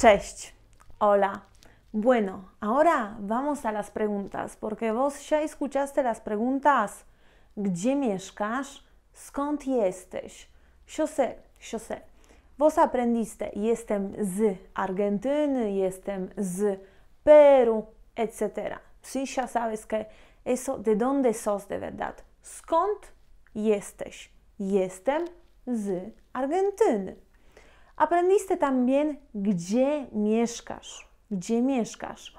Cześć, hola. Bueno, ahora vamos a las preguntas, porque vos ya escuchaste las preguntas. Gdzie mieszkasz? Skąd jesteś? Yo sé, yo sé. Vos aprendiste, jestem y z Argentyny, jestem z Peru, etc. Si ya sabes que eso de dónde sos de verdad. Skąd jesteś? Jestem y z Argentyny. Aprendiste también gdzie mieszkasz, gdzie mieszkasz.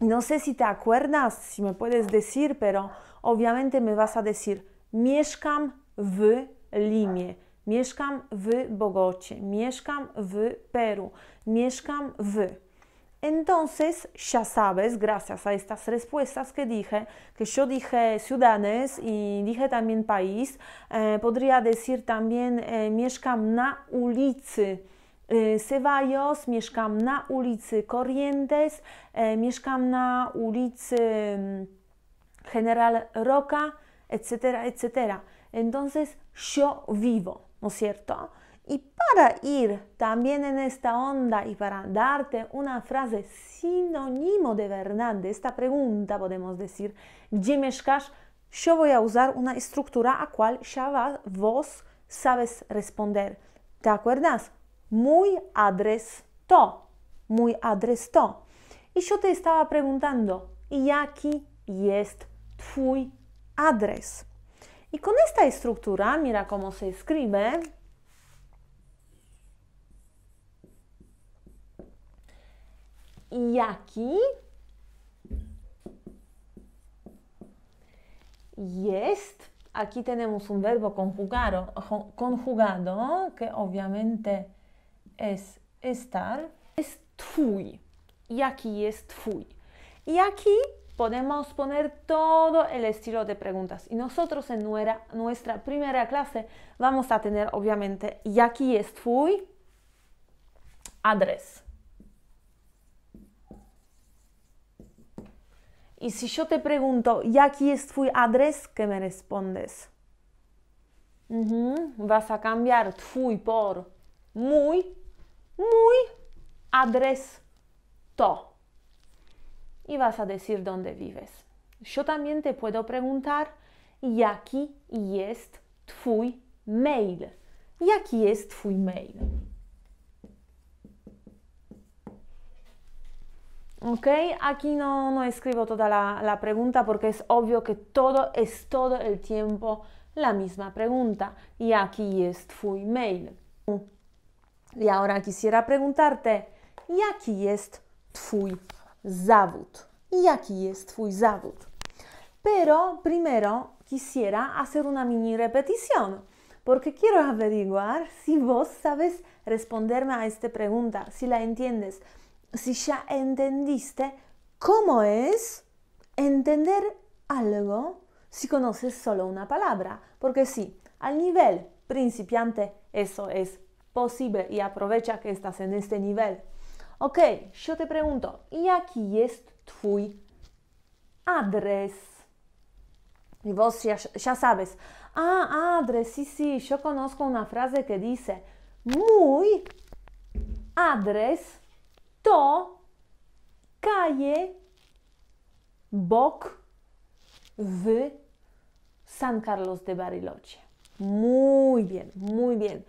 No sé si te acuerdas, si me puedes decir, pero obviamente me vas a decir, mieszkam w Limie, mieszkam w Bogocie, mieszkam w Peru, mieszkam w. Entonces ya sabes, gracias a estas respuestas que dije, que yo dije ciudades y dije también país, eh, podría decir también eh, mieszkam na ulicy. Eh, Cevallos, mieszkam na ulicy Corrientes, eh, mieszkam na ulicy mm, General Roca, etcétera, etc. Entonces, yo vivo, ¿no es cierto? Y para ir también en esta onda y para darte una frase sinónimo de verdad de esta pregunta, podemos decir, ¿Dónde Yo voy a usar una estructura a cual ya vos sabes responder. ¿Te acuerdas? Muy adresto, Muy adresto, Y yo te estaba preguntando, ¿y aquí es fui adres? Y con esta estructura, mira cómo se escribe. y aquí. Aquí tenemos un verbo conjugado, que obviamente es estar. Es Y aquí es Y aquí podemos poner todo el estilo de preguntas. Y nosotros en nuestra, primera clase vamos a tener, obviamente, y aquí es TUY... adres. Y si yo te pregunto, aquí es tu adres, que me respondes? Vas a cambiar tu por muy, muy, adres to. Y vas a decir dónde vives. Yo también te puedo preguntar, aquí es tu mail? aquí es tu mail? ¿ok? Aquí no, no escribo toda la, pregunta porque es obvio que todo es todo el tiempo la misma pregunta y aquí es tu email. Y ahora quisiera preguntarte, Y aquí es tu zavut? Y aquí es tu zavut? Pero primero quisiera hacer una mini repetición porque quiero averiguar si vos sabes responderme a esta pregunta, si la entiendes si ya entendiste cómo es entender algo si conoces solo una palabra. Porque sí, al nivel principiante eso es posible y aprovecha que estás en este nivel. Ok, yo te pregunto, ¿y aquí es tu adres? Y vos ya, ya sabes, ah, adres, sí, sí, yo conozco una frase que dice, muy adres to kaje bok w San Carlos de Bariloche. Muy bien, muy bien.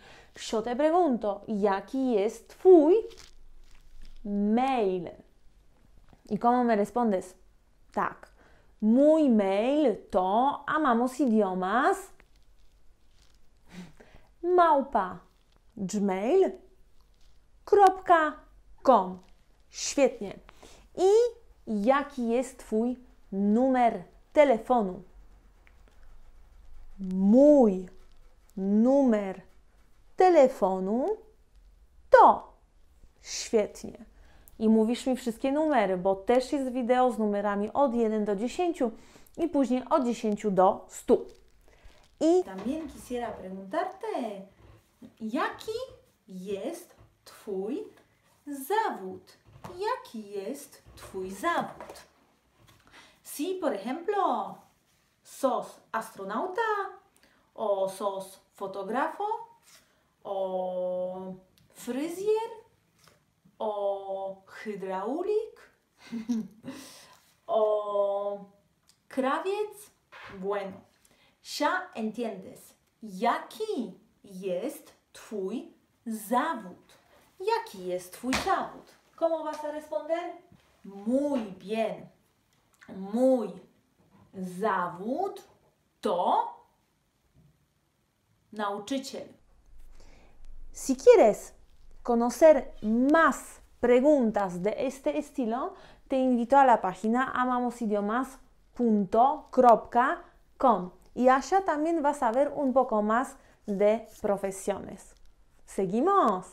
Yo te pregunto, y aquí es fui mail. ¿Y cómo me respondes? Tak. Muy mail to amamos idiomas Gmail Kropka. com. Świetnie. I jaki jest Twój numer telefonu? Mój numer telefonu to. Świetnie. I mówisz mi wszystkie numery, bo też jest wideo z numerami od 1 do 10 i później od 10 do 100. I también quisiera preguntarte, jaki jest Twój zawód. Jaki jest Twój zawód? Si, por ejemplo, sos astronauta o sos fotógrafo o fryzjer o hydraulik o krawiec. Bueno, ya entiendes. Jaki jest Twój zawód? aquí es tu zawód? ¿Cómo vas a responder? Muy bien. Muy zawód to nauczyciel. Si quieres conocer más preguntas de este estilo, te invito a la página amamosidiomas.com y allá también vas a ver un poco más de profesiones. ¡Seguimos!